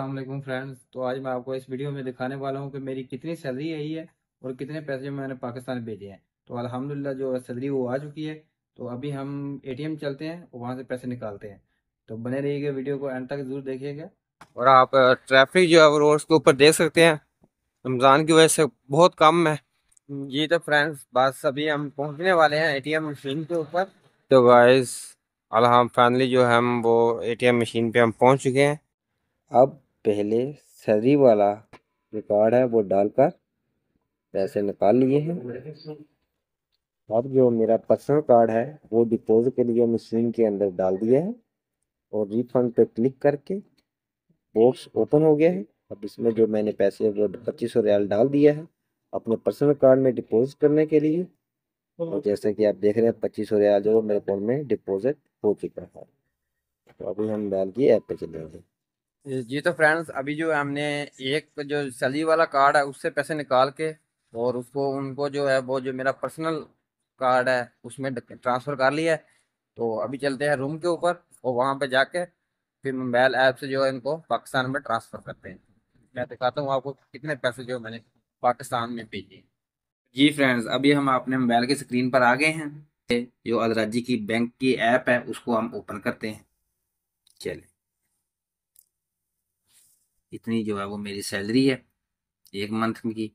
अल्लाह friends तो आज मैं आपको इस वीडियो में दिखाने वाला हूँ कि मेरी कितनी सैलरी आई है और कितने पैसे मैंने पाकिस्तान भेजे हैं तो अल्हम्दुलिल्लाह जो सैलरी वो आ चुकी है तो अभी हम एटीएम चलते हैं और वहाँ से पैसे निकालते हैं तो बने रहिएगा वीडियो को एंड तक जरूर देखिएगा और आप ट्रैफिक जो है रोड के ऊपर देख सकते हैं रमज़ान की वजह से बहुत कम है ये तो फ्रेंड्स बस अभी हम पहुँचने वाले हैं ए मशीन के ऊपर तो वाइज अलहम फाइनली जो है हम वो ए मशीन पर हम पहुँच चुके हैं अब पहले सरी वाला रिकॉर्ड है वो डालकर पैसे निकाल लिए हैं अब जो मेरा पर्सनल कार्ड है वो डिपॉजिट के लिए मशीन के अंदर डाल दिया है और रिफंड पे क्लिक करके बॉक्स ओपन हो गया है अब इसमें जो मैंने पैसे वो पच्चीस सौ रियाल डाल दिया है अपने पर्सनल कार्ड में डिपॉजिट करने के लिए और जैसे कि आप देख रहे हैं पच्चीस सौ रियाल जो मेरे अकाउंट में डिपॉजिट हो चुका है तो अभी हम डाल की ऐप पे चले जाएंगे जी तो फ्रेंड्स अभी जो हमने एक जो सली वाला कार्ड है उससे पैसे निकाल के और उसको उनको जो है वो जो मेरा पर्सनल कार्ड है उसमें ट्रांसफ़र कर लिया है तो अभी चलते हैं रूम के ऊपर और वहाँ पे जाके फिर मोबाइल ऐप से जो है इनको पाकिस्तान में ट्रांसफ़र करते हैं मैं दिखाता हूँ आपको कितने पैसे जो मैंने पाकिस्तान में भेजे जी फ्रेंड्स अभी हम अपने मोबाइल की स्क्रीन पर आ गए हैं जो अलराजी की बैंक की ऐप है उसको हम ओपन करते हैं चलिए इतनी जो है वो मेरी सैलरी है एक मंथ की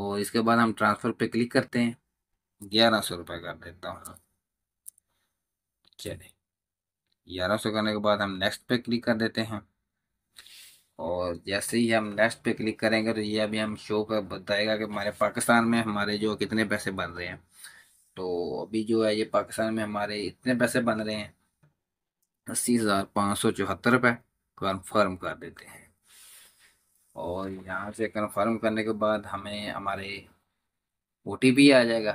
और इसके बाद हम ट्रांसफ़र पे क्लिक करते हैं ग्यारह सौ रुपये कर देता हूँ चले ग्यारह सौ करने के बाद हम नेक्स्ट पे क्लिक कर देते हैं और जैसे ही हम नेक्स्ट पे क्लिक करेंगे तो ये अभी हम शो कर बताएगा कि हमारे पाकिस्तान में हमारे जो कितने पैसे बन रहे हैं तो अभी जो है ये पाकिस्तान में हमारे इतने पैसे बन रहे हैं अस्सी हज़ार पाँच सौ चौहत्तर रुपये कंफर्म कर देते हैं और यहाँ से कंफर्म करने के बाद हमें हमारे ओ आ जाएगा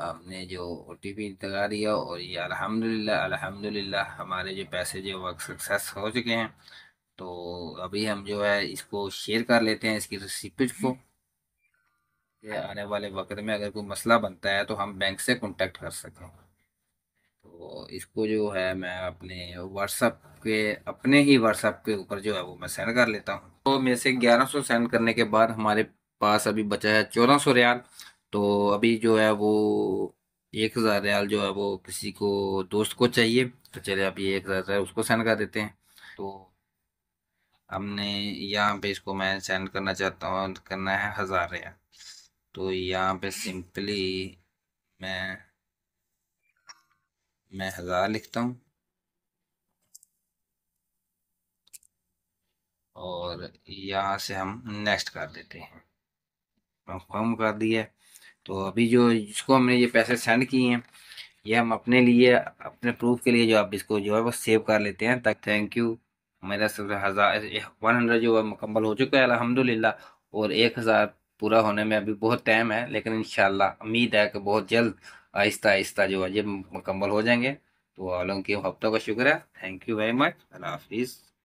हमने जो ओ टी पी लगा दिया और ये अल्हम्दुलिल्लाह अल्हम्दुलिल्लाह हमारे जो पैसे जो वक्त सक्सेस हो चुके हैं तो अभी हम जो है इसको शेयर कर लेते हैं इसकी रिसिपिट को आने वाले वक्त में अगर कोई मसला बनता है तो हम बैंक से कॉन्टेक्ट कर सकें तो इसको जो है मैं अपने व्हाट्सअप के अपने ही व्हाट्सअप के ऊपर जो है वो मैं सेंड कर लेता हूँ तो मेरे से 1100 सेंड करने के बाद हमारे पास अभी बचा है सौ रियाल तो अभी जो है वो एक हज़ार रियाल जो है वो किसी को दोस्त को चाहिए तो चले आप ये एक हज़ार उसको सेंड कर देते हैं तो हमने यहाँ पे इसको मैं सेंड करना चाहता हूँ करना है हज़ार रियाल तो यहाँ पे सिंपली मैं मैं हज़ार लिखता हूँ और यहाँ से हम नेक्स्ट कर देते हैं कंफर्म कर दिया तो अभी जो जिसको हमने ये पैसे सेंड किए हैं ये हम अपने लिए अपने प्रूफ के लिए जो आप इसको जो है वो सेव कर लेते हैं तक थैंक यू मेरा सब हज़ार वन हंड्रेड जो है मुकम्मल हो चुका है अलहमदिल्ला और एक हज़ार पूरा होने में अभी बहुत टाइम है लेकिन इन उम्मीद है कि बहुत जल्द आहिस्ता आहिस्ता जो अजीब मुकम्मल हो जाएंगे तो आलम के हफ्तों का शुक्र है थैंक यू वेरी मच अल्लाह हाफिज़